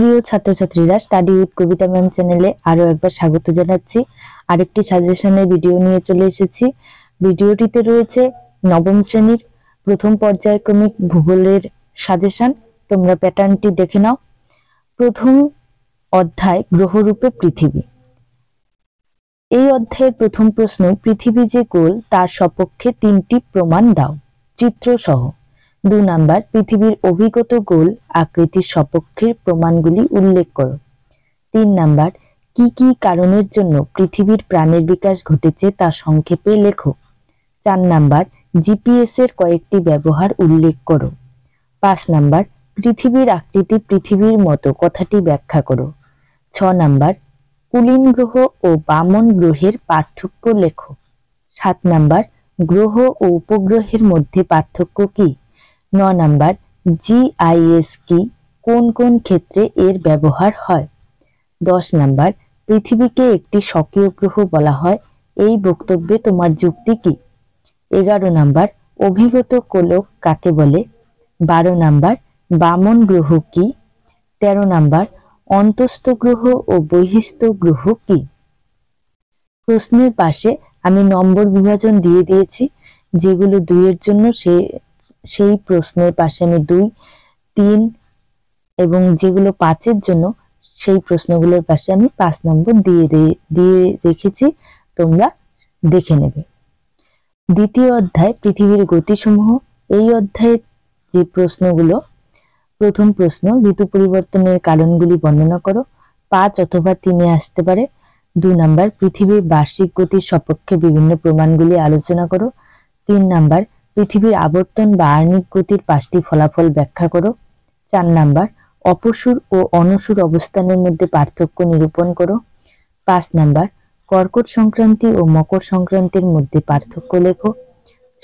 প্রিয় ছাত্রছাত্রীরা study with Kabita ma'am চ্যানেলে আরও একবার স্বাগত জানাচ্ছি আরেকটি সাজেশনের ভিডিও নিয়ে চলে এসেছি ভিডিওটিতে রয়েছে নবম শ্রেণীর প্রথম পর্যায়ক্রমিক ভূগোলের সাজেশন তোমরা প্যাটার্নটি দেখে নাও প্রথম অধ্যায় গ্রহরূপে পৃথিবী এই অধ্যায়ের প্রথম প্রশ্ন পৃথিবী যে গোল তার সপক্ষে তিনটি প্রমাণ দাও চিত্র সহ দু নাম্বার পৃথিবীর অভিগত গোল আকৃতির সপক্ষের প্রমাণগুলি উল্লেখ করো তিন নাম্বার কি কি কারণের জন্য পৃথিবীর প্রাণের বিকাশ ঘটেছে তা সংক্ষেপে লেখো চার নাম্বার জিপিএস এর কয়েকটি ব্যবহার উল্লেখ করো পাঁচ নাম্বার পৃথিবীর আকৃতি পৃথিবীর মতো কথাটি ব্যাখ্যা করো ছ নাম্বার কুলিন গ্রহ ও বামন গ্রহের পার্থক্য লেখো সাত নাম্বার গ্রহ ও উপগ্রহের মধ্যে পার্থক্য কী নয় নাম্বার জিআইএস কি কোন কোন ক্ষেত্রে এর ব্যবহার হয় দশ নম্বর পৃথিবীকে একটি সক্রিয় গ্রহ বলা হয় এই বক্তব্যে তোমার যুক্তি কি এগারো নাম্বার অভিগত কোলক কাকে বলে বারো নাম্বার বামন গ্রহ কি তেরো নাম্বার অন্তস্থ গ্রহ ও বহিস্থ গ্রহ কি প্রশ্নের পাশে আমি নম্বর বিভাজন দিয়ে দিয়েছি যেগুলো দুইয়ের জন্য সে সেই প্রশ্নের পাশে আমি দুই তিন এবং যেগুলো পাঁচের জন্য সেই প্রশ্নগুলোর পাশে আমি পাঁচ নম্বর দিয়ে দিয়ে রেখেছি তোমরা দেখে নেবে দ্বিতীয় অধ্যায় পৃথিবীর গতিসমূহ এই অধ্যায়ে যে প্রশ্নগুলো প্রথম প্রশ্ন ঋতু পরিবর্তনের কারণগুলি বর্ণনা করো পাঁচ অথবা তিনে আসতে পারে দুই নাম্বার পৃথিবীর বার্ষিক গতির সপক্ষে বিভিন্ন প্রমাণগুলি আলোচনা করো তিন নাম্বার পৃথিবীর আবর্তন বা আর্নিক গতির পাঁচটি ফলাফল ব্যাখ্যা করো চার নাম্বার অপসুর ও অনসুর অবস্থানের মধ্যে পার্থক্য নিরূপণ করো পাঁচ নাম্বার কর্কট সংক্রান্তি ও মকর সংক্রান্তির মধ্যে পার্থক্য লেখো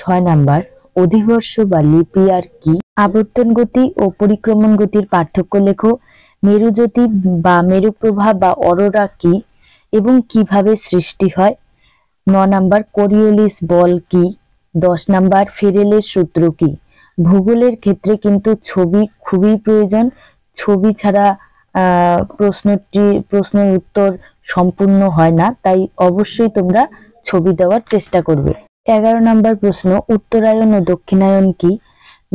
ছয় নাম্বার অধিবর্ষ বা লিপিয়ার কি আবর্তন গতি ও পরিক্রমণ গতির পার্থক্য লেখো মেরুজ্যোতি বা মেরুপ্রভা বা অরোরা কি এবং কিভাবে সৃষ্টি হয় ন নাম্বার কোরিওলিস বল কি দশ নাম্বার ফেরেলের সূত্র কি ভূগোলের ক্ষেত্রে কিন্তু ছবি খুবই প্রয়োজন ছবি ছাড়া প্রশ্নটি প্রশ্নের উত্তর সম্পূর্ণ হয় না তাই অবশ্যই তোমরা ছবি দেওয়ার চেষ্টা করবে এগারো নম্বর প্রশ্ন উত্তরায়ণ ও দক্ষিণায়ন কি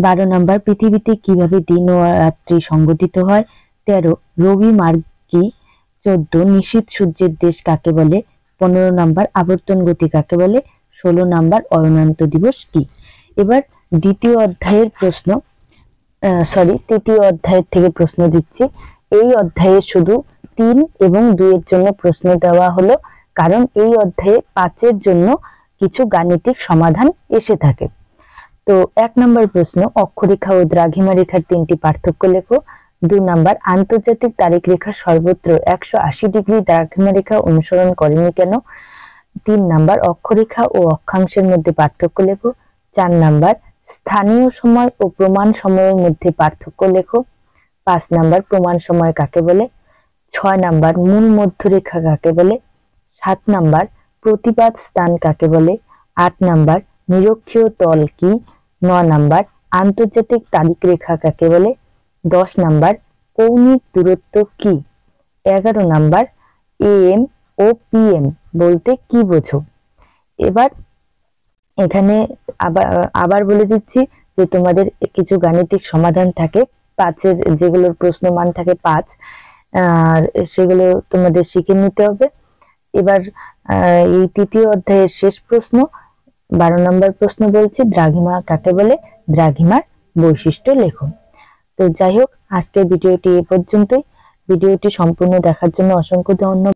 বারো নম্বর পৃথিবীতে কিভাবে দিন ও রাত্রি সংগঠিত হয় তেরো রবি মার্গ কি চোদ্দ নিশীত সূর্যের দেশ কাকে বলে পনেরো নম্বর আবর্তন গতি কাকে বলে ষোলো নাম্বার অরণান্ত দিবস কি এবার দ্বিতীয় অধ্যায়ের প্রশ্ন সরি তৃতীয় অধ্যায়ের থেকে প্রশ্ন দিচ্ছি এই অধ্যায়ে শুধু তিন এবং দুইয়ের জন্য প্রশ্ন দেওয়া হলো কারণ এই অধ্যায়ে পাঁচের জন্য কিছু গাণিতিক সমাধান এসে থাকে তো এক নম্বর প্রশ্ন অক্ষরেখা ও দ্রাঘিমা রেখার তিনটি পার্থক্য লেখো দু নম্বর আন্তর্জাতিক তারিখ রেখা সর্বত্র একশো আশি ডিগ্রি দ্রাঘিমা রেখা অনুসরণ করেনি কেন তিন নাম্বার অক্ষরেখা ও অক্ষাংশের মধ্যে পার্থক্য লেখো চার নাম্বার স্থানীয় সময় ও প্রমাণ সময়ের মধ্যে পার্থক্য লেখো পাঁচ নাম্বার প্রমাণ সময় কাকে বলে ছয় নাম্বার মূল মধ্যরেখা কাকে বলে সাত নাম্বার প্রতিবাদ স্থান কাকে বলে আট নাম্বার নিরক্ষীয় তল কি ন নাম্বার আন্তর্জাতিক তারিখ রেখা কাকে বলে দশ নাম্বার কৌণিক দূরত্ব কি এগারো নাম্বার এম ও পিএম বলতে কি বোঝো এবার এখানে আবার আবার বলে দিচ্ছি যে তোমাদের কিছু গাণিতিক সমাধান থাকে পাঁচের যেগুলোর প্রশ্ন মান থাকে পাঁচ আর সেগুলো তোমাদের শিখে নিতে হবে এবার এই তৃতীয় অধ্যায়ের শেষ প্রশ্ন বারো নম্বর প্রশ্ন বলছি দ্রাঘিমা কাকে বলে দ্রাঘিমার বৈশিষ্ট্য লেখো তো যাই হোক আজকের ভিডিওটি এ পর্যন্তই ভিডিওটি সম্পূর্ণ দেখার জন্য অসংখ্য ধন্যবাদ